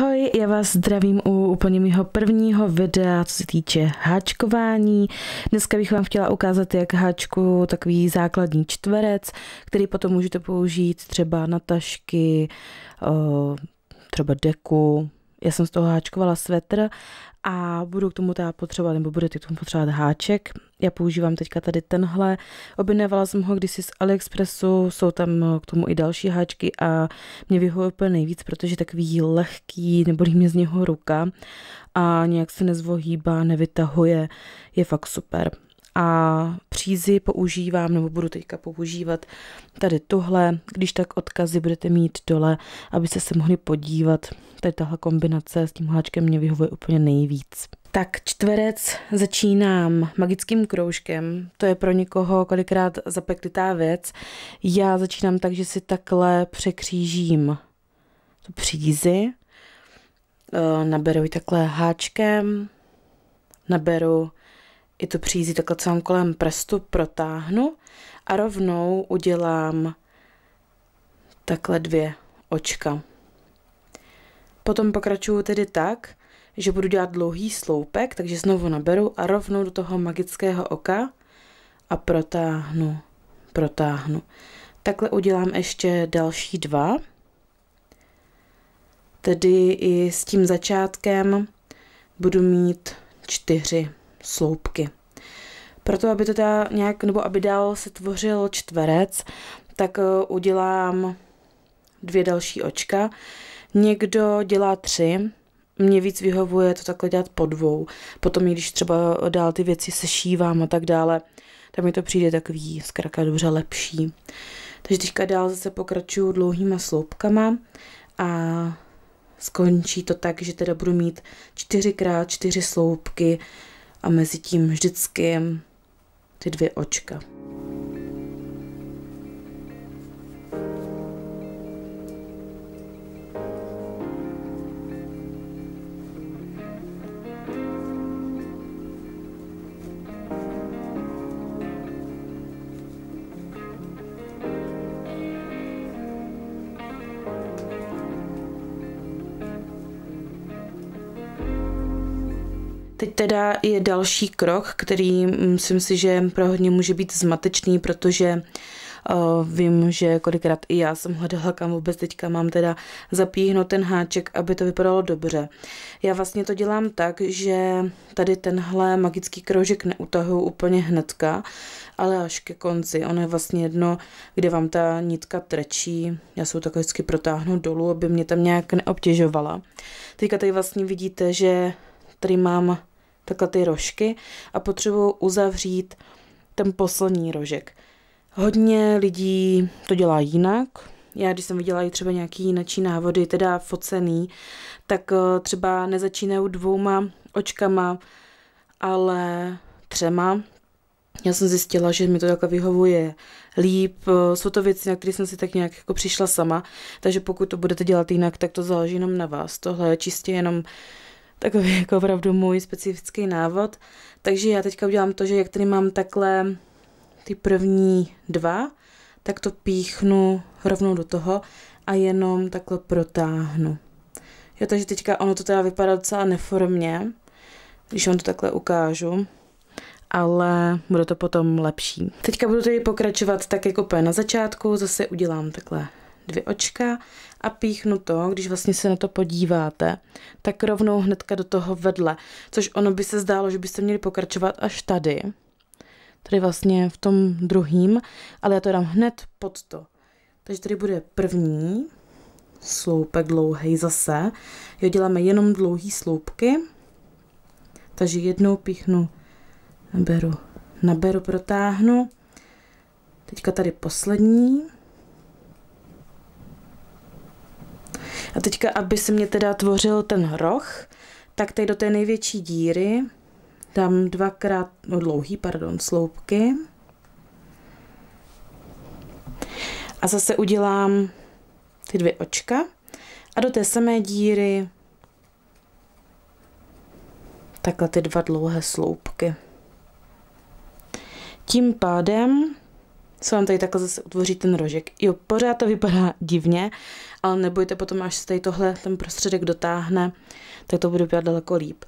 Ahoj, já vás zdravím u úplně mého prvního videa, co se týče háčkování. Dneska bych vám chtěla ukázat, jak háčku takový základní čtverec, který potom můžete použít třeba na tašky, třeba deku, já jsem z toho háčkovala svetr a budu k tomu teda potřebovat, nebo budete k tomu potřebovat háček. Já používám teďka tady tenhle, objednávala jsem ho kdysi z AliExpressu, jsou tam eh, k tomu i další háčky a mě vyhovuje úplně nejvíc, protože takový lehký, nebolí mě z něho ruka a nějak se nezvohýbá, nevytahuje, je fakt super a přízy používám, nebo budu teďka používat tady tohle, když tak odkazy budete mít dole, abyste se mohli podívat. Tady tahle kombinace s tím háčkem mě vyhovuje úplně nejvíc. Tak čtverec začínám magickým kroužkem, to je pro někoho kolikrát zapeklitá věc. Já začínám tak, že si takhle překřížím tu přízi, eh, naberu ji takhle háčkem, naberu i tu přízi takhle celou kolem prstu protáhnu a rovnou udělám takhle dvě očka. Potom pokračuju tedy tak, že budu dělat dlouhý sloupek, takže znovu naberu a rovnou do toho magického oka a protáhnu, protáhnu. Takhle udělám ještě další dva, tedy i s tím začátkem budu mít čtyři sloupky. Proto, aby to teda nějak, nebo aby dál se tvořil čtverec, tak eh, udělám dvě další očka. Někdo dělá tři, mně víc vyhovuje to takhle dělat po dvou. Potom, když třeba dál ty věci sešívám a tak dále, tak mi to přijde takový zkrátka dobře lepší. Takže teďka dál zase pokračuju dlouhýma sloupkama a skončí to tak, že teda budu mít čtyřikrát čtyři sloupky a mezi tím vždycky ty dvě očka. Teď teda je další krok, který mm, myslím si, že pro hodně může být zmatečný, protože Uh, vím, že kolikrát i já jsem hledala, kam vůbec teďka mám teda zapíhnout ten háček, aby to vypadalo dobře. Já vlastně to dělám tak, že tady tenhle magický kroužek neutahuju úplně hnedka, ale až ke konci. Ono je vlastně jedno, kde vám ta nitka trčí. Já se tak vždycky protáhnu dolů, aby mě tam nějak neobtěžovala. Teďka tady vlastně vidíte, že tady mám takhle ty rožky a potřebuju uzavřít ten poslední rožek. Hodně lidí to dělá jinak. Já, když jsem viděla i třeba nějaký jinačí návody, teda focený, tak eh, třeba nezačínají dvouma očkama, ale třema. Já jsem zjistila, že mi to takhle vyhovuje líp. Eh, jsou to věci, na které jsem si tak nějak jako přišla sama, takže pokud to budete dělat jinak, tak to záleží jenom na vás. Tohle je čistě jenom takový jako opravdu můj specifický návod. Takže já teďka udělám to, že jak tady mám takhle ty první dva, tak to píchnu rovnou do toho a jenom takhle protáhnu. Jo, takže teďka ono to teda vypadá docela neformně, když vám to takhle ukážu, ale bude to potom lepší. Teďka budu tady pokračovat tak jako na začátku, zase udělám takhle dvě očka a píchnu to, když vlastně se na to podíváte, tak rovnou hnedka do toho vedle, což ono by se zdálo, že byste měli pokračovat až tady, tady vlastně v tom druhým, ale já to dám hned pod to. Takže tady bude první sloupek dlouhý zase, jo, děláme jenom dlouhý sloupky, takže jednou píchnu, naberu, naberu, protáhnu, teďka tady poslední, A teďka, aby se mě teda tvořil ten roh, tak tady do té největší díry dám dvakrát, no dlouhý, pardon, sloupky. A zase udělám ty dvě očka a do té samé díry takhle ty dva dlouhé sloupky. Tím pádem se vám tady takhle zase utvoří ten rožek. Jo, pořád to vypadá divně, ale nebojte potom, až se tady tohle ten prostředek dotáhne, tak to bude vypadat daleko líp.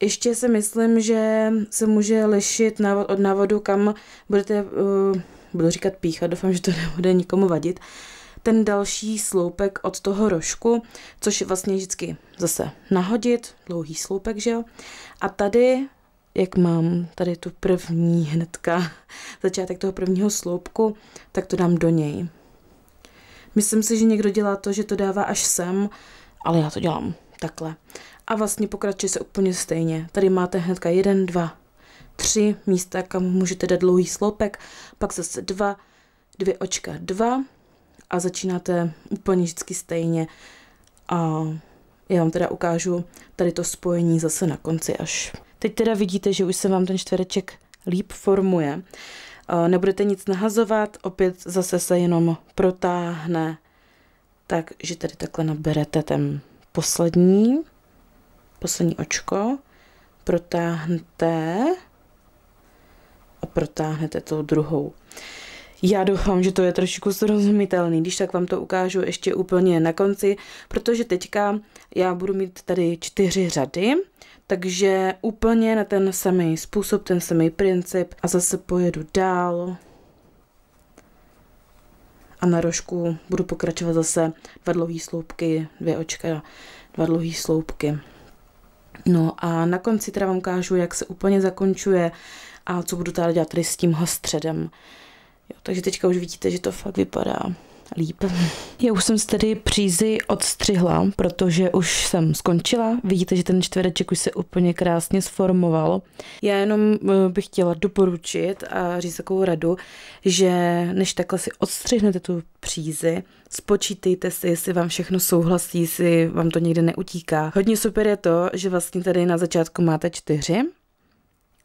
Ještě si myslím, že se může lišit návod od návodu, kam budete, uh, budu říkat píchat, doufám, že to nebude nikomu vadit, ten další sloupek od toho rožku, což je vlastně vždycky zase nahodit, dlouhý sloupek, že jo. A tady jak mám tady tu první hnedka, začátek toho prvního sloupku, tak to dám do něj. Myslím si, že někdo dělá to, že to dává až sem, ale já to dělám takhle. A vlastně pokračuje se úplně stejně. Tady máte hnedka jeden, dva, tři místa, kam můžete dát dlouhý sloupek, pak zase dva, dvě očka, dva a začínáte úplně vždycky stejně. A já vám teda ukážu tady to spojení zase na konci, až Teď teda vidíte, že už se vám ten čtvereček líp formuje. Eh, nebudete nic nahazovat, opět zase se jenom protáhne, takže tady takhle naberete ten poslední, poslední očko, protáhnete a protáhnete tou druhou. Já doufám, že to je trošku srozumitelný, když tak vám to ukážu ještě úplně na konci, protože teďka já budu mít tady čtyři řady, takže úplně na ten samý způsob, ten samý princip a zase pojedu dál a na rožku budu pokračovat zase dva dlouhý sloupky, dvě očka, dva dlouhý sloupky. No a na konci teda vám ukážu, jak se úplně zakončuje a co budu tady dělat tady s tímhle středem. Jo, takže teďka už vidíte, že to fakt vypadá líp. Já už jsem si tady přízy odstřihla, protože už jsem skončila. Vidíte, že ten čtvereček už se úplně krásně sformoval. Já jenom eh, bych chtěla doporučit a říct takovou radu, že než takhle si odstřihnete tu přízy, spočítejte si, jestli vám všechno souhlasí, jestli vám to někde neutíká. Hodně super je to, že vlastně tady na začátku máte čtyři,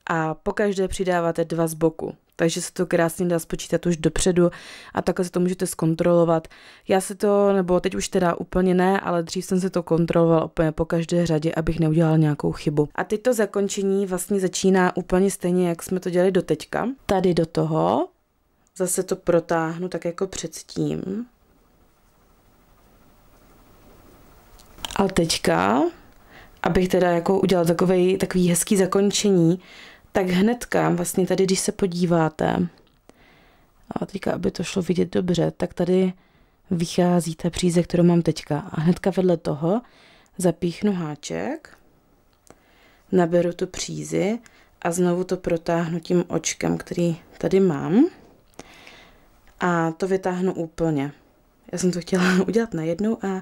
a pokaždé přidáváte dva z boku. Takže se to krásně dá spočítat už dopředu a takhle se to můžete zkontrolovat. Já se to, nebo teď už teda úplně ne, ale dřív jsem se to kontroloval úplně po každé řadě, abych neudělal nějakou chybu. A teď to zakončení vlastně začíná úplně stejně, jak jsme to dělali do teďka. Tady do toho zase to protáhnu tak jako předtím. A teďka, abych teda jako udělal takový, takový hezký zakončení, tak hnedka, vlastně tady, když se podíváte, a teďka, aby to šlo vidět dobře, tak tady vychází ta příze, kterou mám teďka. A hnedka vedle toho zapíchnu háček, naberu tu přízi a znovu to protáhnu tím očkem, který tady mám. A to vytáhnu úplně. Já jsem to chtěla udělat najednou a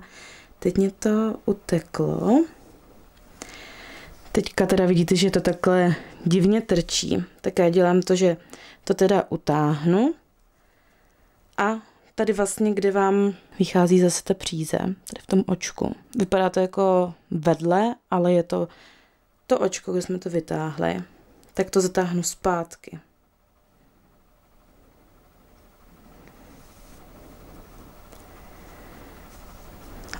teď mě to uteklo. Teďka teda vidíte, že je to takhle divně trčí, tak já dělám to, že to teda utáhnu a tady vlastně, kde vám vychází zase ta příze, tady v tom očku. Vypadá to jako vedle, ale je to to očko, kde jsme to vytáhli, tak to zatáhnu zpátky.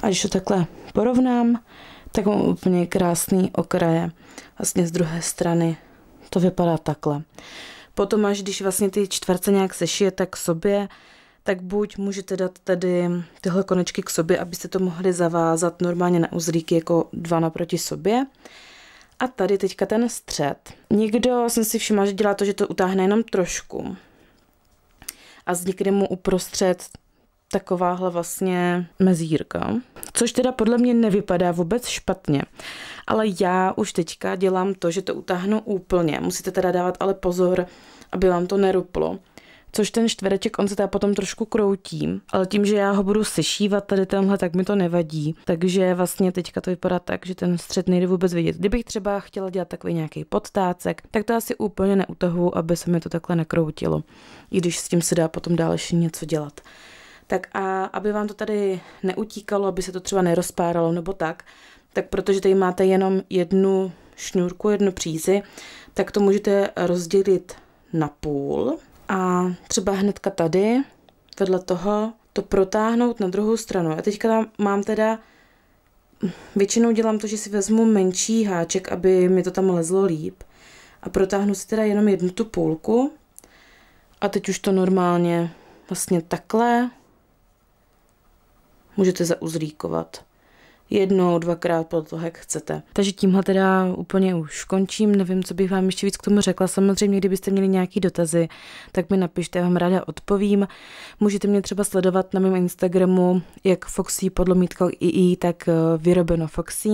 A když to takhle porovnám, tak mám úplně krásný okraje vlastně z druhé strany to vypadá takhle. Potom, až když vlastně ty čtverce nějak sešijete k sobě, tak buď můžete dát tady tyhle konečky k sobě, abyste to mohli zavázat normálně na uzlíky jako dva naproti sobě. A tady teďka ten střed. Někdo jsem si všimla, že dělá to, že to utáhne jenom trošku. A vznikne mu uprostřed takováhle vlastně mezírka což teda podle mě nevypadá vůbec špatně. Ale já už teďka dělám to, že to utáhnu úplně. Musíte teda dávat ale pozor, aby vám to neruplo. Což ten čtvereček, on se teda potom trošku kroutí, ale tím, že já ho budu sešívat tady tenhle, tak mi to nevadí. Takže vlastně teďka to vypadá tak, že ten střed nejde vůbec vidět. Kdybych třeba chtěla dělat takový nějaký podtácek, tak to asi úplně neutahu, aby se mi to takhle nekroutilo. I když s tím se dá potom další něco dělat tak a aby vám to tady neutíkalo, aby se to třeba nerozpáralo nebo tak, tak protože tady máte jenom jednu šňůrku, jednu přízi, tak to můžete rozdělit na půl a třeba hnedka tady vedle toho to protáhnout na druhou stranu. Já teďka mám teda, většinou dělám to, že si vezmu menší háček, aby mi to tam lezlo líp a protáhnu si teda jenom jednu tu půlku a teď už to normálně vlastně takhle Můžete zauzlíkovat jednou, dvakrát podle toho, jak chcete. Takže tímhle teda úplně už končím, nevím, co bych vám ještě víc k tomu řekla. Samozřejmě, kdybyste měli nějaké dotazy, tak mi napište, já vám ráda odpovím. Můžete mě třeba sledovat na mém Instagramu, jak Foxy podlomítko i tak eh, vyrobeno Foxy.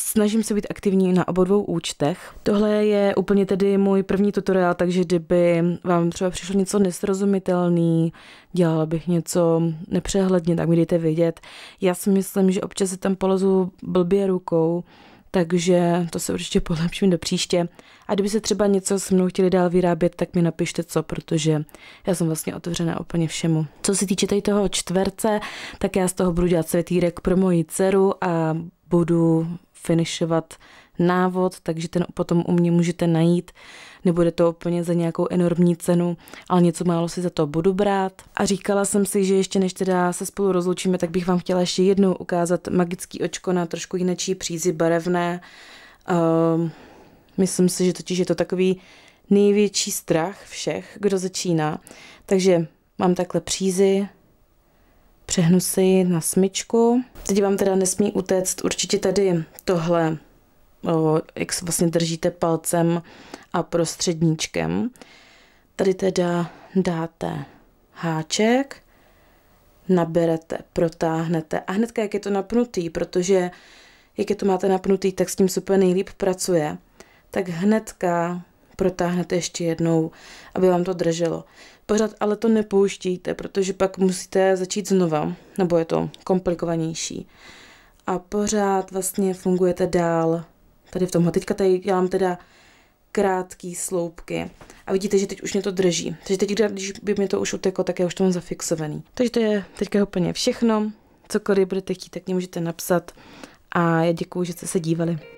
Snažím se být aktivní na obou dvou účtech. Tohle je úplně tedy můj první tutoriál, takže kdyby vám třeba přišlo něco nesrozumitelný, dělala bych něco nepřehledně, tak mi dejte vědět. Já si myslím, že občas se tam polozu blbě rukou, takže to se určitě polepším do příště. A kdyby se třeba něco se mnou chtěli dál vyrábět, tak mi napište co, protože já jsem vlastně otevřená úplně všemu. Co se týče tady toho čtverce, tak já z toho budu dělat světýrek pro moji dceru a budu finišovat návod, takže ten potom u mě můžete najít. Nebude to úplně za nějakou enormní cenu, ale něco málo si za to budu brát. A říkala jsem si, že ještě než teda se spolu rozloučíme, tak bych vám chtěla ještě jednou ukázat magický očko na trošku jinačí přízi barevné. Um, myslím si, že totiž je to takový největší strach všech, kdo začíná. Takže mám takhle přízi, Přehnu si ji na smyčku. Teď vám teda nesmí utéct určitě tady tohle, o, jak se vlastně držíte palcem a prostředníčkem. Tady teda dáte háček, naberete, protáhnete a hnedka, jak je to napnutý, protože jak je to máte napnutý, tak s tím super nejlíp pracuje, tak hnedka protáhnete ještě jednou, aby vám to drželo. Pořád ale to nepouštíte, protože pak musíte začít znova, nebo je to komplikovanější. A pořád vlastně fungujete dál tady v tomhle. Teďka tady dělám teda krátký sloupky. A vidíte, že teď už mě to drží. Takže teď, když by mě to už uteklo, tak je už to mám zafixovaný. Takže to je teďka úplně všechno. Cokoliv budete chtít, tak mě můžete napsat. A já děkuju, že jste se dívali.